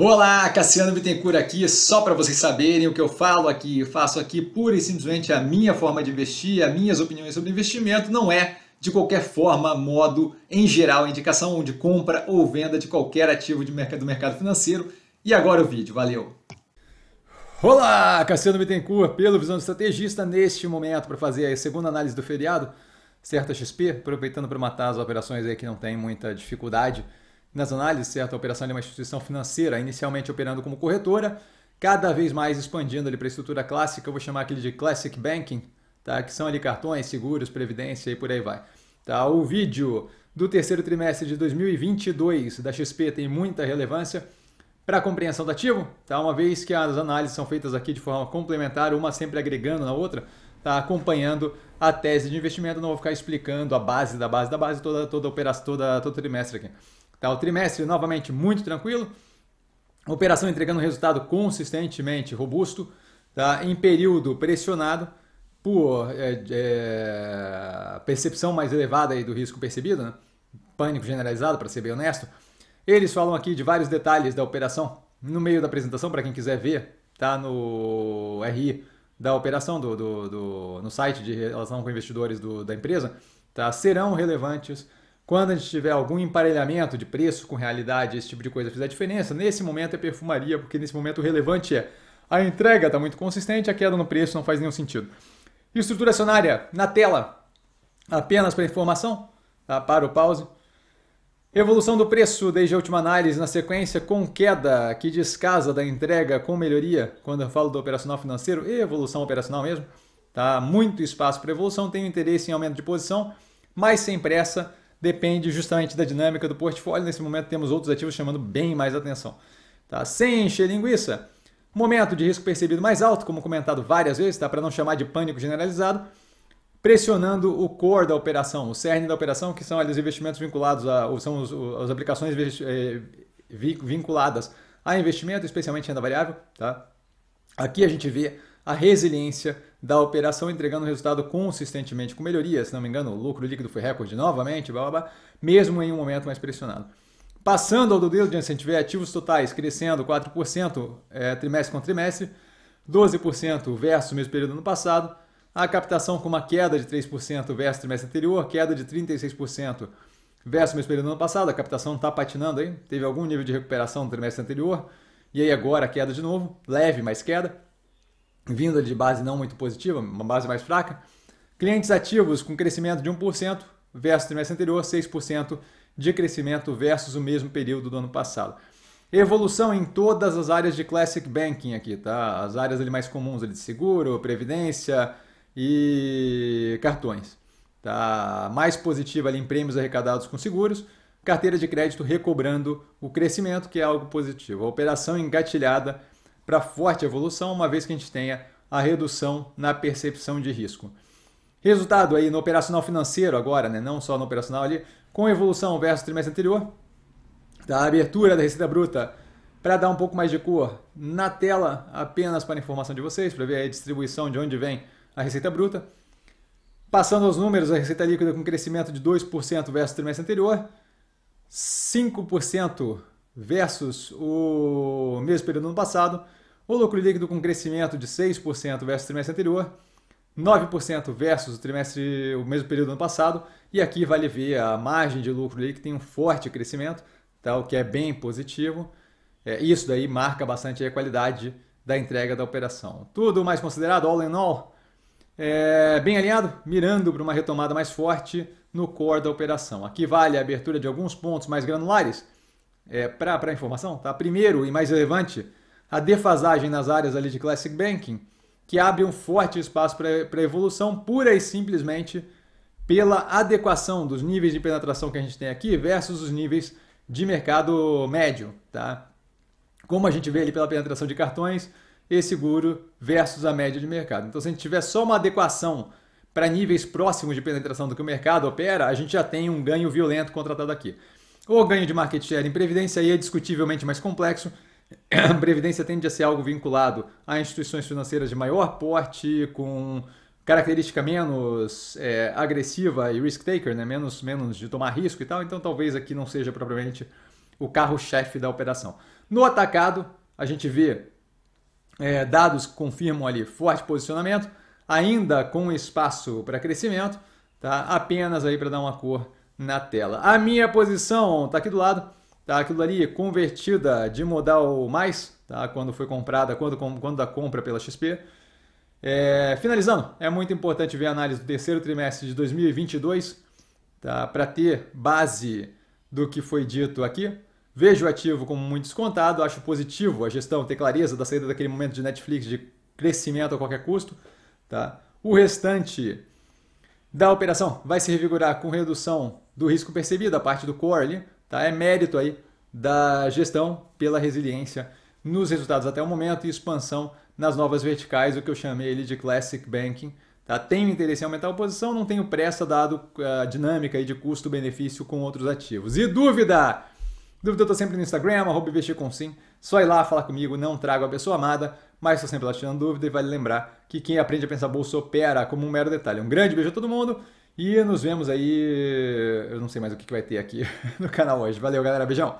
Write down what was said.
Olá, Cassiano Bittencourt aqui, só para vocês saberem o que eu falo aqui, eu faço aqui pura e simplesmente a minha forma de investir, as minhas opiniões sobre investimento, não é de qualquer forma, modo, em geral, indicação de compra ou venda de qualquer ativo de mercado, do mercado financeiro. E agora o vídeo, valeu! Olá, Cassiano Bittencourt, pelo Visão Estrategista, neste momento para fazer a segunda análise do feriado, certa XP, aproveitando para matar as operações aí que não tem muita dificuldade, nas análises, certa operação de é uma instituição financeira, inicialmente operando como corretora, cada vez mais expandindo ali para a estrutura clássica, eu vou chamar aquele de classic banking, tá? que são ali cartões, seguros, previdência e por aí vai. Tá? O vídeo do terceiro trimestre de 2022 da XP tem muita relevância para a compreensão do ativo, tá? uma vez que as análises são feitas aqui de forma complementar, uma sempre agregando na outra, tá? acompanhando a tese de investimento, não vou ficar explicando a base da base da base toda toda operação toda todo trimestre aqui. Tá? O trimestre, novamente, muito tranquilo. Operação entregando resultado consistentemente robusto, tá? em período pressionado por é, é, percepção mais elevada aí do risco percebido, né? pânico generalizado, para ser bem honesto. Eles falam aqui de vários detalhes da operação no meio da apresentação, para quem quiser ver, tá no RI da operação, do, do, do no site de relação com investidores do, da empresa, tá? serão relevantes quando a gente tiver algum emparelhamento de preço com realidade, esse tipo de coisa fizer diferença, nesse momento é perfumaria, porque nesse momento o relevante é a entrega está muito consistente, a queda no preço não faz nenhum sentido. Estrutura acionária na tela, apenas para informação, tá? para o pause. Evolução do preço desde a última análise na sequência com queda que descasa da entrega com melhoria. Quando eu falo do operacional financeiro, evolução operacional mesmo. Tá muito espaço para evolução, tenho interesse em aumento de posição, mas sem pressa depende justamente da dinâmica do portfólio. Nesse momento temos outros ativos chamando bem mais atenção. Tá? Sem encher linguiça, momento de risco percebido mais alto, como comentado várias vezes, tá? para não chamar de pânico generalizado, pressionando o core da operação, o cerne da operação, que são os investimentos vinculados a, ou são os, as aplicações eh, vinculadas a investimento, especialmente renda variável. Tá? Aqui a gente vê a resiliência da operação entregando resultado consistentemente com melhorias, se não me engano, o lucro líquido foi recorde novamente, blá, blá, blá, mesmo em um momento mais pressionado. Passando ao do diligence, a gente vê ativos totais crescendo 4% é, trimestre com trimestre, 12% versus o mesmo período do ano passado, a captação com uma queda de 3% versus o trimestre anterior, queda de 36% versus o mesmo período do ano passado, a captação está patinando aí, teve algum nível de recuperação no trimestre anterior, e aí agora queda de novo, leve, mas queda vinda de base não muito positiva, uma base mais fraca. Clientes ativos com crescimento de 1% versus o trimestre anterior, 6% de crescimento versus o mesmo período do ano passado. Evolução em todas as áreas de Classic Banking aqui, tá? As áreas ali mais comuns ali de seguro, previdência e cartões. Tá? Mais positiva ali em prêmios arrecadados com seguros, carteira de crédito recobrando o crescimento, que é algo positivo. A operação engatilhada para forte evolução, uma vez que a gente tenha a redução na percepção de risco. Resultado aí no operacional financeiro agora, né? não só no operacional ali, com evolução versus trimestre anterior, da tá? abertura da receita bruta para dar um pouco mais de cor na tela, apenas para informação de vocês, para ver a distribuição de onde vem a receita bruta. Passando aos números, a receita líquida com crescimento de 2% versus o trimestre anterior, 5% versus o mesmo período do ano passado, o lucro líquido com crescimento de 6% versus o trimestre anterior, 9% versus o trimestre, o mesmo período do ano passado, e aqui vale ver a margem de lucro líquido tem um forte crescimento, tá? o que é bem positivo. É, isso daí marca bastante a qualidade da entrega da operação. Tudo mais considerado, all in all, é, bem alinhado, mirando para uma retomada mais forte no core da operação. Aqui vale a abertura de alguns pontos mais granulares é, para a informação. Tá? Primeiro e mais relevante, a defasagem nas áreas ali de Classic Banking, que abre um forte espaço para evolução pura e simplesmente pela adequação dos níveis de penetração que a gente tem aqui versus os níveis de mercado médio, tá? Como a gente vê ali pela penetração de cartões e seguro versus a média de mercado. Então, se a gente tiver só uma adequação para níveis próximos de penetração do que o mercado opera, a gente já tem um ganho violento contratado aqui. O ganho de market share em previdência aí é discutivelmente mais complexo, a previdência tende a ser algo vinculado a instituições financeiras de maior porte, com característica menos é, agressiva e risk taker, né? menos, menos de tomar risco e tal, então talvez aqui não seja propriamente o carro-chefe da operação. No atacado, a gente vê é, dados que confirmam ali forte posicionamento, ainda com espaço para crescimento, tá? apenas aí para dar uma cor na tela. A minha posição está aqui do lado Tá? Aquilo ali convertida de modal mais, tá? quando foi comprada, quando, quando da compra pela XP. É, finalizando, é muito importante ver a análise do terceiro trimestre de 2022 tá? para ter base do que foi dito aqui. Vejo o ativo como muito descontado, acho positivo a gestão ter clareza da saída daquele momento de Netflix de crescimento a qualquer custo. Tá? O restante da operação vai se revigorar com redução do risco percebido, a parte do core ali, Tá? É mérito aí da gestão pela resiliência nos resultados até o momento e expansão nas novas verticais, o que eu chamei ele de Classic Banking. Tá? Tenho interesse em aumentar a posição, não tenho pressa dado ah, a dinâmica aí de custo-benefício com outros ativos. E dúvida? Dúvida eu tô sempre no Instagram, arroba investir com sim. Só ir lá falar comigo, não trago a pessoa amada, mas estou sempre lá tirando dúvida e vale lembrar que quem aprende a pensar bolsa opera como um mero detalhe. Um grande beijo a todo mundo e nos vemos aí. Eu não sei mais o que vai ter aqui no canal hoje. Valeu, galera. Beijão.